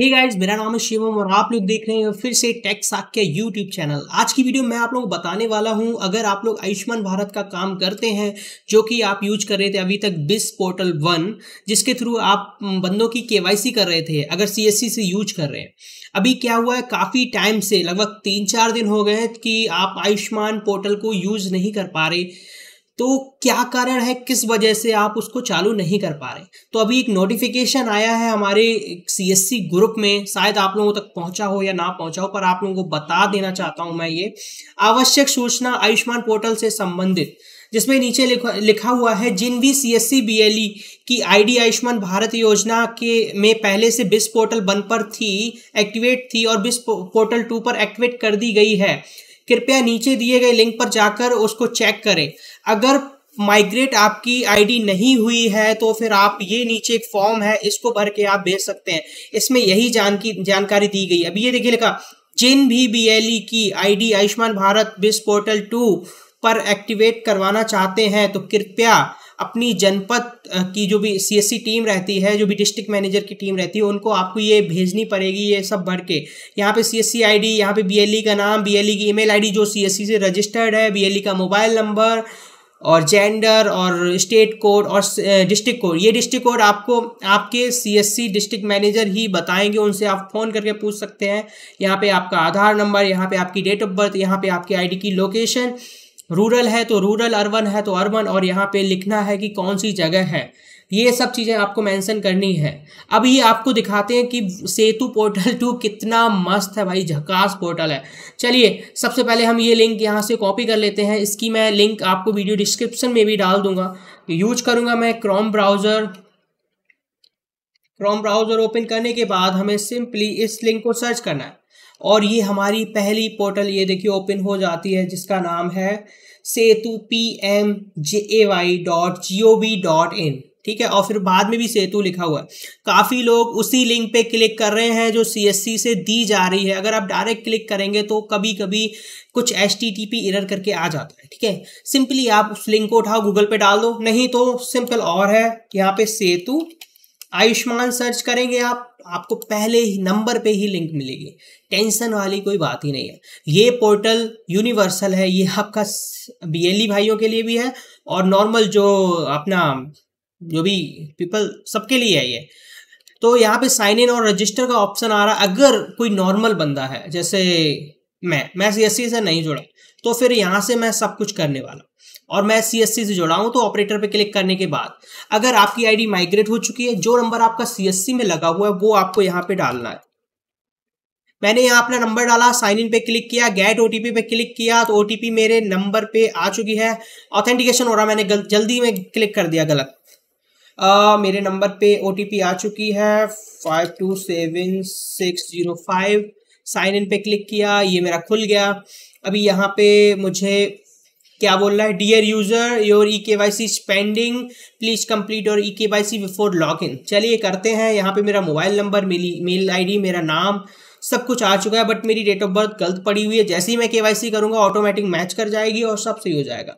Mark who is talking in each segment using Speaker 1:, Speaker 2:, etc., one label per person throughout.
Speaker 1: हे hey guys मेरा नाम है शिवम और आप लोग देख रहे हैं फिर से टेक साक के यूट्यूब चैनल आज की वीडियो मैं आप लोग बताने वाला हूं अगर आप लोग आयुष्मान भारत का काम करते हैं जो कि आप यूज कर रहे थे अभी तक बिस पोर्टल वन जिसके थ्रू आप बंदों की केवाईसी कर रहे थे अगर सीएससी से यूज कर रहे हैं अभी क्या हुआ है काफ़ी टाइम से लगभग तीन चार दिन हो गए कि आप आयुष्मान पोर्टल को यूज नहीं कर पा रहे तो क्या कारण है किस वजह से आप उसको चालू नहीं कर पा रहे तो अभी एक नोटिफिकेशन आया है हमारे सीएससी ग्रुप में शायद आप लोगों तक पहुंचा हो या ना पहुंचा हो पर आप लोगों को बता देना चाहता हूं मैं ये आवश्यक सूचना आयुष्मान पोर्टल से संबंधित जिसमें नीचे लिखा, लिखा हुआ है जिन भी C S C B L E की आई डी आयुष्मान भारत योजना के में पहले से बिस पोर्टल वन पर थी एक्टिवेट थी और बिस पोर्टल टू पर एक्टिवेट कर दी गई है कृपया नीचे दिए गए लिंक पर जाकर उसको चेक करें अगर माइग्रेट आपकी आईडी नहीं हुई है तो फिर आप ये नीचे एक फॉर्म है इसको भर के आप भेज सकते हैं इसमें यही जान की जानकारी दी गई अभी ये देखिए लिखा जिन भी बीएलई e की ID Ayushman Bharat BIS portal to पर एक्टिवेट करवाना चाहते हैं तो कृपया अपनी जनपद की जो भी सीएससी टीम रहती है जो भी डिस्ट्रिक्ट मैनेजर की टीम रहती है उनको आपको ये भेजनी पड़ेगी ये सब भर के यहाँ पे सीएससी आईडी यहाँ पे बीएलई e का नाम बीएलई e की ईमेल आईडी जो सीएससी से रजिस्टर्ड है बीएलई e का मोबाइल नंबर और जेंडर और स्टेट कोड और डिस्ट्रिक्ट कोड ये डिस्ट्रिक्ट कोड आपको आपके सीएससी डिस्ट्रिक्ट मैनेजर ही बताएंगे उनसे आप फ़ोन करके पूछ सकते हैं यहाँ पे आपका आधार नंबर यहाँ पे आपकी डेट ऑफ बर्थ यहाँ पे आपकी आईडी की लोकेशन रूरल है तो रूरल अर्बन है तो अर्बन और यहाँ पे लिखना है कि कौन सी जगह है ये सब चीज़ें आपको मेंशन करनी है अब ये आपको दिखाते हैं कि सेतु पोर्टल टू कितना मस्त है भाई झकास पोर्टल है चलिए सबसे पहले हम ये लिंक यहाँ से कॉपी कर लेते हैं इसकी मैं लिंक आपको वीडियो डिस्क्रिप्शन में भी डाल दूंगा यूज करूँगा मैं Chrome browser Chrome browser open करने के बाद हमें सिंपली इस लिंक को सर्च करना है और ये हमारी पहली पोर्टल ये देखिए ओपन हो जाती है जिसका नाम है Setu P M J A Y dot G O V dot in ठीक है और फिर बाद में भी सेतु लिखा हुआ है काफ़ी लोग उसी लिंक पे क्लिक कर रहे हैं जो सीएससी से दी जा रही है अगर आप डायरेक्ट क्लिक करेंगे तो कभी कभी कुछ H T T P error करके आ जाता है ठीक है सिंपली आप उस लिंक को उठाओ गूगल पे डाल दो नहीं तो सिंपल और है यहाँ पे सेतु आयुष्मान सर्च करेंगे आप आपको पहले ही नंबर पे ही लिंक मिलेगी टेंशन वाली कोई बात ही नहीं है ये पोर्टल यूनिवर्सल है ये आपका बीएलई भाइयों के लिए भी है और नॉर्मल जो अपना जो भी पीपल सबके लिए है ये तो यहाँ पे साइन इन और रजिस्टर का ऑप्शन आ रहा है अगर कोई नॉर्मल बंदा है जैसे मैं मैं सी से नहीं जुड़ा तो फिर यहाँ से मैं सब कुछ करने वाला और मैं सी एस सी से जुड़ा हूं तो ऑपरेटर पे क्लिक करने के बाद अगर आपकी आईडी माइग्रेट हो चुकी है जो नंबर आपका सी एस सी में लगा हुआ है वो आपको यहाँ पे डालना है मैंने यहाँ अपना नंबर डाला साइन इन पे क्लिक किया गेट ओटीपी पे क्लिक किया तो ओटीपी मेरे नंबर पे आ चुकी है ऑथेंटिकेशन हो रहा मैंने गल, जल्दी में क्लिक कर दिया गलत आ, मेरे नंबर पे ओटीपी आ चुकी है five two seven six zero five sign in पे क्लिक किया ये मेरा खुल गया अभी यहाँ पे मुझे क्या बोल रहा है dear user your e K Y C pending please complete your e K Y C before log in चलिए करते हैं यहाँ पे मेरा मोबाइल नंबर मेरी मेल आईडी मेरा नाम सब कुछ आ चुका है बट मेरी डेट ऑफ बर्थ गलत पड़ी हुई है जैसे ही मैं के वाई सी करूँगा ऑटोमेटिक मैच कर जाएगी और सब सही हो जाएगा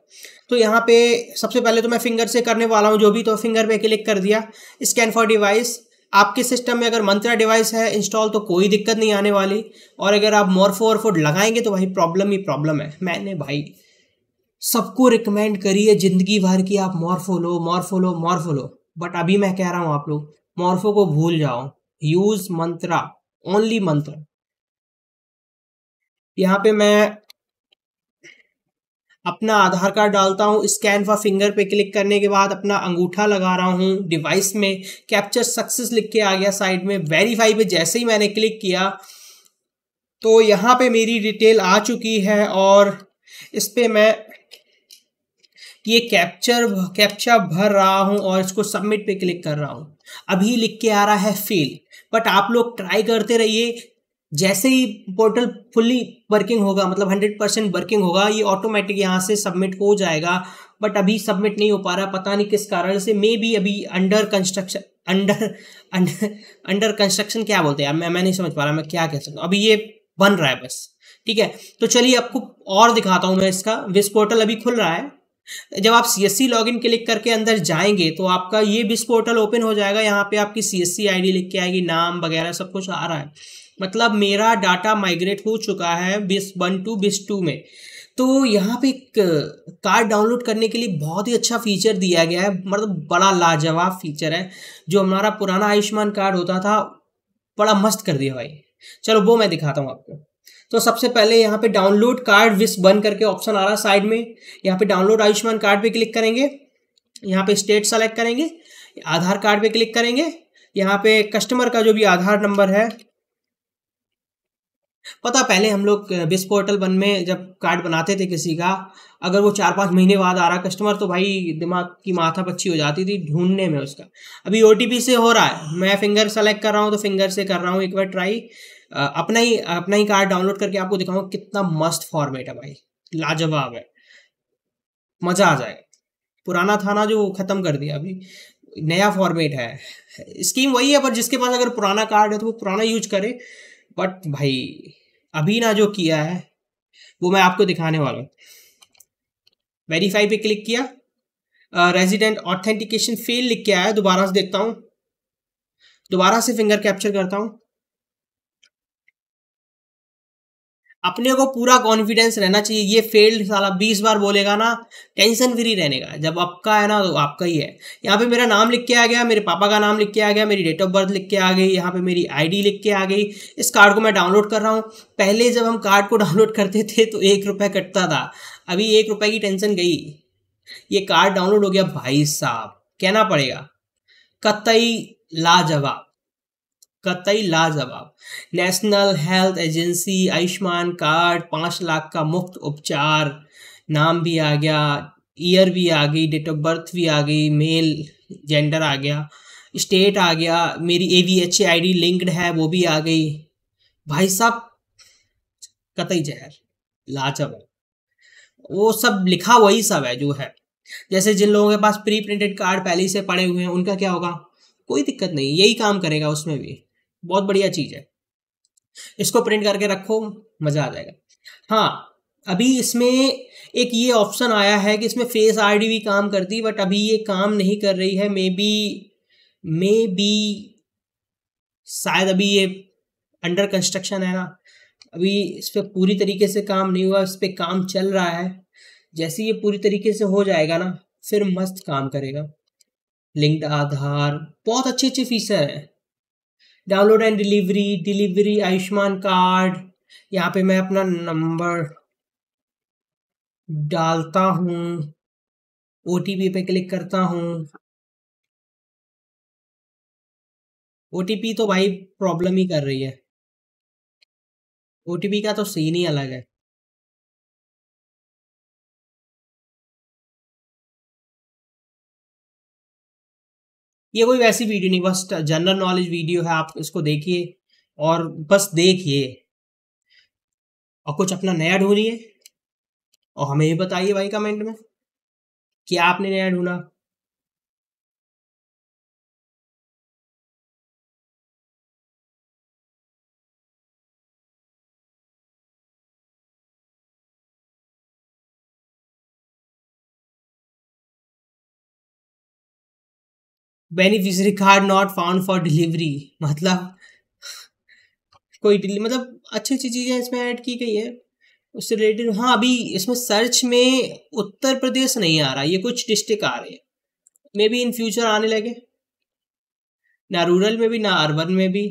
Speaker 1: तो यहाँ पे सबसे पहले तो मैं फिंगर से करने वाला हूँ जो भी तो फिंगर पे क्लिक कर दिया स्कैन फॉर डिवाइस आपके सिस्टम में अगर मंत्रा डिवाइस है इंस्टॉल तो कोई दिक्कत नहीं आने वाली और अगर आप मोरफो वोरफोड लगाएंगे तो भाई प्रॉब्लम ही प्रॉब्लम है मैंने भाई सबको रिकमेंड करी है ज़िंदगी भर की आप मॉर्फो लो मॉर्फो लो मॉर्फो लो बट अभी मैं कह रहा हूँ आप लोग मॉर्फो को भूल जाओ यूज़ मंत्रा ओनली मंत्र यहाँ पे मैं अपना आधार कार्ड डालता हूँ स्कैन फॉर फिंगर पे क्लिक करने के बाद अपना अंगूठा लगा रहा हूँ डिवाइस में कैप्चर सक्सेस लिख के आ गया साइड में वेरीफाई पे जैसे ही मैंने क्लिक किया तो यहाँ पे मेरी डिटेल आ चुकी है और इस पर मैं ये कैप्चर कैप्चा भर रहा हूँ और इसको सबमिट पे क्लिक कर रहा हूँ अभी लिख के आ रहा है फेल बट आप लोग ट्राई करते रहिए जैसे ही पोर्टल फुल्ली वर्किंग होगा मतलब हंड्रेड परसेंट वर्किंग होगा ये ऑटोमेटिक यहाँ से सबमिट हो जाएगा बट अभी सबमिट नहीं हो पा रहा पता नहीं किस कारण से मे बी अभी under construction under under under construction क्या बोलते हैं मैं मैं नहीं समझ पा रहा मैं क्या कह सकता हूँ अभी ये बन रहा है बस ठीक है तो चलिए आपको और दिखाता हूँ मैं इसका विस पोर्टल अभी खुल रहा है जब आप C S C log in click करके अंदर जाएंगे तो आपका ये बिस पोर्टल ओपन हो जाएगा यहाँ पे आपकी सी एस सी आई डी लिख के आएगी नाम वगैरह सब कुछ आ रहा है मतलब मेरा डाटा माइग्रेट हो चुका है बिस वन टू बिस टू में तो यहाँ पे एक कार्ड डाउनलोड करने के लिए बहुत ही अच्छा फीचर दिया गया है मतलब बड़ा लाजवाब फीचर है जो हमारा पुराना आयुष्मान कार्ड होता था बड़ा मस्त कर दिया भाई चलो वो मैं दिखाता हूँ आपको तो सबसे पहले यहाँ पे डाउनलोड कार्ड विस बन करके ऑप्शन आ रहा है साइड में यहाँ पे डाउनलोड आयुष्मान कार्ड पे क्लिक करेंगे यहाँ पे स्टेट सेलेक्ट करेंगे आधार कार्ड पे क्लिक करेंगे यहाँ पे कस्टमर का जो भी आधार नंबर है पता पहले हम लोग बिस पोर्टल वन में जब कार्ड बनाते थे किसी का अगर वो चार पाँच महीने बाद आ रहा कस्टमर तो भाई दिमाग की माथा पच्ची हो जाती थी ढूंढने में उसका अभी ओ से हो रहा है मैं फिंगर सेलेक्ट कर रहा हूँ तो फिंगर से कर रहा हूँ एक बार ट्राई अपना ही अपना ही कार्ड डाउनलोड करके आपको दिखाऊंगा कितना मस्त फॉर्मेट है भाई लाजवाब है मज़ा आ जाएगा पुराना था ना जो ख़त्म कर दिया अभी नया फॉर्मेट है स्कीम वही है पर जिसके पास अगर पुराना कार्ड है तो वो पुराना यूज करे बट भाई अभी ना जो किया है वो मैं आपको दिखाने वाला हूँ वेरीफाई पे क्लिक किया रेजिडेंट ऑथेंटिकेशन फेल लिख के आया दोबारा से देखता हूँ दोबारा से फिंगर कैप्चर करता हूँ अपने को पूरा कॉन्फिडेंस रहना चाहिए ये फेल्ड साला बीस बार बोलेगा ना टेंशन फ्री रहने का जब आपका है ना तो आपका ही है यहाँ पे मेरा नाम लिख के आ गया मेरे पापा का नाम लिख के आ गया मेरी डेट ऑफ बर्थ लिख के आ गई यहाँ पे मेरी आईडी लिख के आ गई इस कार्ड को मैं डाउनलोड कर रहा हूँ पहले जब हम कार्ड को डाउनलोड करते थे तो एक रुपये कटता था अभी एक रुपये की टेंशन गई ये कार्ड डाउनलोड हो गया भाई साहब कहना पड़ेगा कतई लाजवाब कतई लाजवाब national health agency Ayushman card पाँच लाख का मुफ्त उपचार नाम भी आ गया ईयर भी आ गई डेट ऑफ बर्थ भी आ गई मेल जेंडर आ गया स्टेट आ गया मेरी A V H I D linked है वो भी आ गई भाई साहब कतई जहर लाजवाब वो सब लिखा वही सब है जो है जैसे जिन लोगों के पास प्री प्रिंटेड कार्ड पहले से पड़े हुए हैं उनका क्या होगा कोई दिक्कत नहीं यही काम करेगा उसमें भी बहुत बढ़िया चीज़ है इसको प्रिंट करके रखो मज़ा आ जाएगा हाँ अभी इसमें एक ये ऑप्शन आया है कि इसमें फेस आईडी भी काम करती बट अभी ये काम नहीं कर रही है मे बी मे बी शायद अभी ये अंडर कंस्ट्रक्शन है ना अभी इस पर पूरी तरीके से काम नहीं हुआ इस पर काम चल रहा है जैसे ये पूरी तरीके से हो जाएगा ना फिर मस्त काम करेगा लिंक्ड आधार बहुत अच्छे अच्छे फीचर हैं download and delivery delivery Ayushman card यहाँ पे मैं अपना नंबर डालता हूँ ओ पे क्लिक करता हूँ ओ तो भाई प्रॉब्लम ही कर रही है ओ का तो सीन ही अलग है ये कोई वैसी वीडियो नहीं बस जनरल नॉलेज वीडियो है आप इसको देखिए और बस देखिए और कुछ अपना नया ढूंढिए और हमें भी बताइए भाई कमेंट में कि आपने नया ढूंढा beneficiary card not found for delivery मतलब कोई डिलीवरी मतलब अच्छी अच्छी चीज़ें इसमें ऐड की गई है उससे रिलेटेड हाँ अभी इसमें सर्च में उत्तर प्रदेश नहीं आ रहा ये कुछ डिस्ट्रिक्ट आ रहे हैं मे बी इन फ्यूचर आने लगे ना रूरल में भी ना अर्बन में भी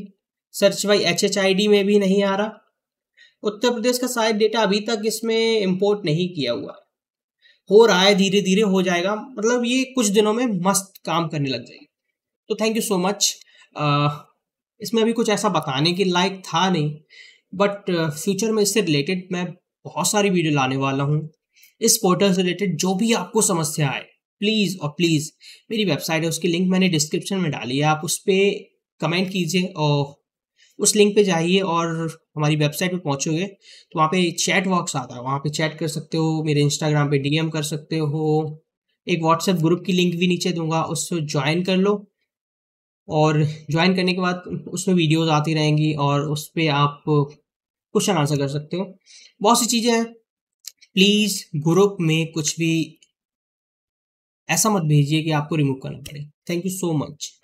Speaker 1: search by H H I D में भी नहीं आ रहा उत्तर प्रदेश का शायद डेटा अभी तक इसमें इम्पोर्ट नहीं किया हुआ हो रहा है धीरे धीरे हो जाएगा मतलब ये कुछ दिनों में मस्त काम करने लग जाएगी तो थैंक यू सो मच इसमें अभी कुछ ऐसा बताने के लायक था नहीं बट फ्यूचर में इससे रिलेटेड मैं बहुत सारी वीडियो लाने वाला हूँ इस पोर्टल से रिलेटेड जो भी आपको समस्या आए प्लीज़ और प्लीज़ मेरी वेबसाइट है उसकी लिंक मैंने डिस्क्रिप्शन में डाली है आप उस पर कमेंट कीजिए और उस लिंक पे जाइए और हमारी वेबसाइट पे पहुँचोगे तो वहाँ पे चैट बॉक्स आता है वहाँ पे चैट कर सकते हो मेरे इंस्टाग्राम पे डीएम कर सकते हो एक व्हाट्सएप ग्रुप की लिंक भी नीचे दूंगा उससे ज्वाइन कर लो और ज्वाइन करने के बाद उसमें वीडियोस आती रहेंगी और उस पर आप क्वेश्चन आंसर कर सकते हो बहुत सी चीज़ें हैं प्लीज़ ग्रुप में कुछ भी ऐसा मत भेजिए कि आपको रिमूव करना पड़े थैंक यू सो मच